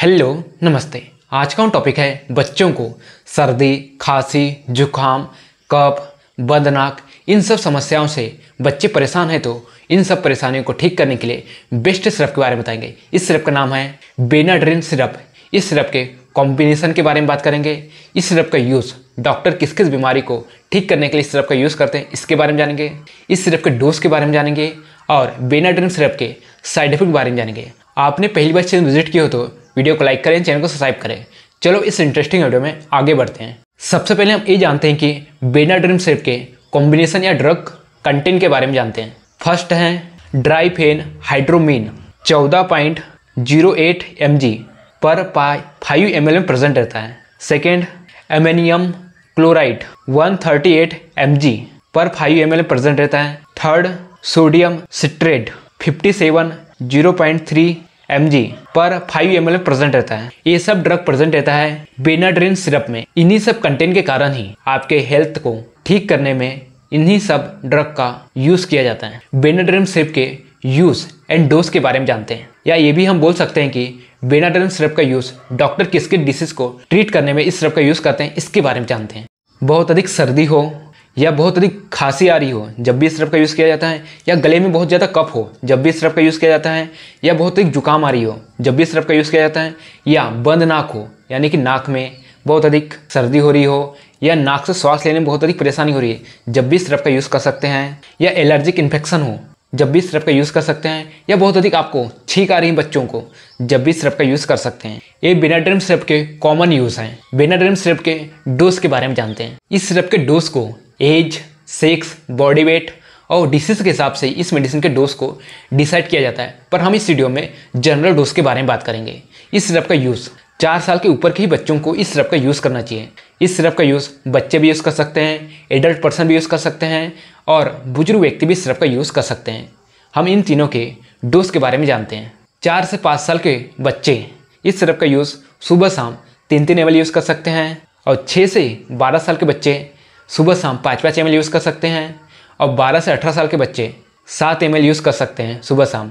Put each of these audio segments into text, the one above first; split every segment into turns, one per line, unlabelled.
hello नमस्ते आज का टॉपिक है बच्चों को सर्दी खांसी ज़ुकाम कफ बदनाक इन सब समस्याओं से बच्चे परेशान हैं तो इन सब परेशानियों को ठीक करने के लिए बेस्ट सिरप के बारे में बताएंगे इस सिरप का नाम है बेनाड्रिन सिरप इस सिरप के कॉम्बिनेशन के बारे में बात करेंगे इस सिरप का यूज़ डॉक्टर किस किस बीमारी को ठीक करने के लिए सिरप का यूज़ करते हैं इसके बारे में जानेंगे इस सिरप के डोज के बारे में जानेंगे और बेनाड्रिन सिरप के साइड इफेक्ट के बारे में जानेंगे आपने पहली बार चीज विजिट किया हो तो वीडियो को लाइक करें चैनल को सब्सक्राइब करें चलो इस इंटरेस्टिंग वीडियो में आगे बढ़ते हैं सबसे पहले हम ये जानते हैं कि बेना बेनाड्रीम सेप के कॉम्बिनेशन या ड्रग कंटेंट के बारे में जानते हैं फर्स्ट है ड्राई फेन हाइड्रोमीन चौदह point zero eight M G पर फाइव एम एल में प्रेजेंट रहता है second ammonium chloride one thirty eight M G पर फाइव एम एल में प्रेजेंट रहता है third sodium citrate fifty seven zero point three M G पर 5 am present रहता है ये सब ड्रग प्रेजेंट रहता है बेनाड्रिन सिरप में इन्हीं सब कंटेंट के कारण ही आपके हेल्थ को ठीक करने में इन्हीं सब ड्रग का यूज़ किया जाता है बेनाड्रिन सिरप के यूज़ एंड डोज के बारे में जानते हैं या ये भी हम बोल सकते हैं कि बेनाड्रिन सिरप का यूज़ डॉक्टर किसके डिसीज़ को ट्रीट करने में इस सिरप का यूज़ करते हैं इसके बारे में जानते हैं बहुत अधिक सर्दी हो या बहुत अधिक खांसी आ रही हो जब भी इस सिरप का यूज़ किया जाता है या गले में बहुत ज़्यादा कफ हो जब भी इस सिरप का यूज़ किया जाता है या बहुत अधिक जुकाम आ रही हो जब भी इस सिरप का यूज़ किया जाता है या बंद नाक हो यानी कि नाक में बहुत अधिक सर्दी हो रही हो या नाक से श्वास लेने में बहुत अधिक परेशानी हो रही है जब भी सिरप का यूज़ कर सकते हैं या एलर्जिक इन्फेक्शन हो जब भी सिरप का यूज़ कर सकते हैं या बहुत अधिक आपको छीक आ रही है बच्चों को जब भी सिरप का यूज़ कर सकते हैं ये बेनाड्रीम सिरप के कॉमन यूज़ हैं बेनाड्रीम सिरप के डोज के बारे में जानते हैं इस सिरप के डोज को एज सेक्स बॉडी वेट और डिसीज के हिसाब से इस मेडिसिन के डोज को डिसाइड किया जाता है पर हम इस वीडियो में जनरल डोज के बारे में बात करेंगे इस सिरप का यूज़ चार साल के ऊपर के ही बच्चों को इस सिरप का यूज़ करना चाहिए इस सिरप का यूज़ बच्चे भी यूज़ कर सकते हैं एडल्ट पर्सन भी यूज़ कर सकते हैं और बुजुर्ग व्यक्ति भी इस सिरप का यूज़ कर सकते हैं हम इन तीनों के डोज के बारे में जानते हैं चार से पाँच साल के बच्चे इस सिरप का यूज़ सुबह शाम तीन तीन एम यूज़ कर सकते हैं और छः से बारह साल के बच्चे सुबह शाम पाँच पाँच एम यूज़ कर सकते हैं और बारह से अठारह साल के बच्चे सात एम यूज़ कर सकते हैं सुबह शाम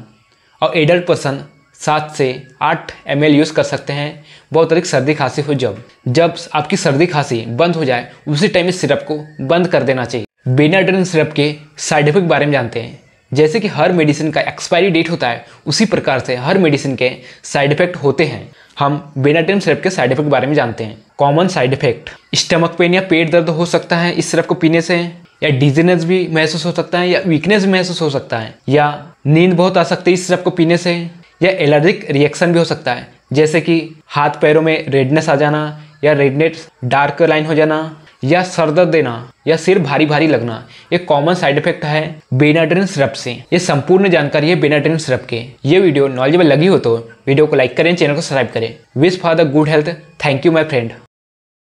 और एडल्ट पर्सन सात से आठ एम यूज़ कर सकते हैं बहुत अधिक सर्दी खांसी हो जब जब आपकी सर्दी खांसी बंद हो जाए उसी टाइम इस सिरप को बंद कर देना चाहिए बेनाड्रिन सिरप के साइड इफेक्ट बारे में जानते हैं जैसे कि हर मेडिसिन का एक्सपायरी डेट होता है उसी प्रकार से हर मेडिसिन के साइड इफेक्ट होते हैं हम बेनाड्रिन सिरप के साइड इफेक्ट बारे में जानते हैं common side effect stomach pain या पेट दर्द हो सकता है इस सिरप को पीने से या डिजीनेस भी महसूस हो सकता है या वीकनेस भी महसूस हो सकता है या नींद बहुत आ सकती है इस सिरप को पीने से या एलर्जिक रिएक्शन भी हो सकता है जैसे कि हाथ पैरों में रेडनेस आ जाना या रेडनेस डार्क लाइन हो जाना या सर दर्द देना या सिर भारी भारी लगना ये कॉमन साइड इफेक्ट है बेनाड्रिन सिरप से ये संपूर्ण जानकारी है बेनाड्रिन सिरप के ये वीडियो नॉलेजेबल लगी हो तो वीडियो को लाइक करें चैनल को सब्सक्राइब करें wish for the good health thank you my friend